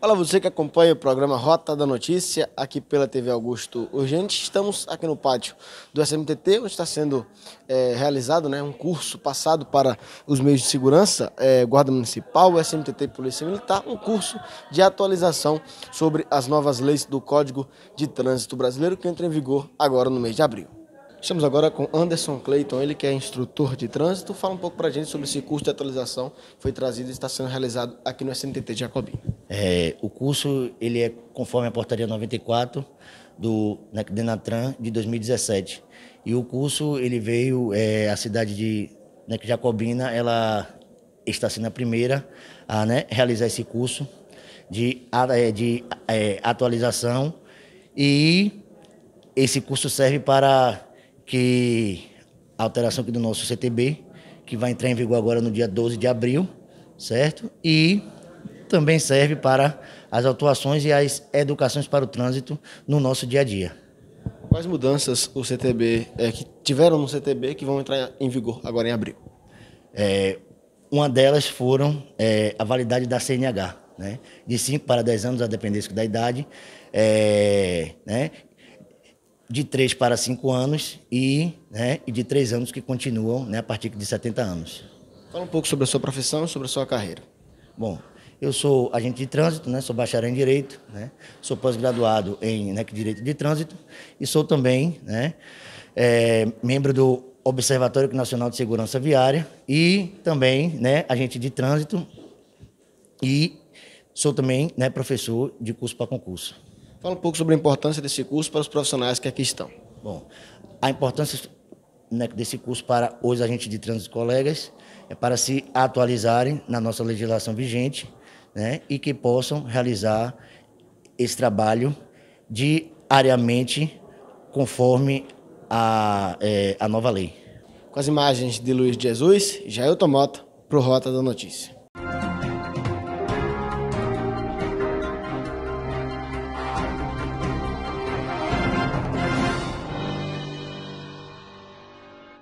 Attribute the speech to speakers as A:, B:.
A: Olá, você que acompanha o programa Rota da Notícia aqui pela TV Augusto Urgente. Estamos aqui no pátio do SMTT, onde está sendo é, realizado né, um curso passado para os meios de segurança, é, Guarda Municipal, SMTT e Polícia Militar, um curso de atualização sobre as novas leis do Código de Trânsito Brasileiro que entra em vigor agora no mês de abril. Estamos agora com Anderson Clayton, ele que é instrutor de trânsito. Fala um pouco para a gente sobre esse curso de atualização que foi trazido e está sendo realizado aqui no SNTT Jacobim.
B: É, o curso ele é conforme a portaria 94 do né, Denatran de 2017. E o curso ele veio é, a cidade de né, Jacobina, ela está sendo a primeira a né, realizar esse curso de, é, de é, atualização e esse curso serve para que a alteração aqui do nosso CTB, que vai entrar em vigor agora no dia 12 de abril, certo? E também serve para as atuações e as educações para o trânsito no nosso dia a dia.
A: Quais mudanças o CTB é, que tiveram no CTB que vão entrar em vigor agora em abril? É, uma delas foram é, a validade da CNH, né? de
B: 5 para 10 anos, a dependência da idade, é, né? de 3 para 5 anos e, né, e de 3 anos que continuam né, a partir de 70 anos.
A: Fala um pouco sobre a sua profissão e sobre a sua carreira. Bom, eu sou agente de trânsito,
B: né, sou bacharel em Direito, né, sou pós-graduado em né, Direito de Trânsito e sou também né, é, membro do Observatório Nacional de Segurança Viária e também né, agente de trânsito e sou também né, professor de curso para concurso.
A: Fala um pouco sobre a importância desse curso para os profissionais que aqui estão. Bom, a importância né, desse curso para os agentes de trânsito colegas
B: é para se atualizarem na nossa legislação vigente né, e que possam realizar esse trabalho diariamente
A: conforme a, é, a nova lei. Com as imagens de Luiz Jesus, Jailton Tomota, para o Rota da Notícia.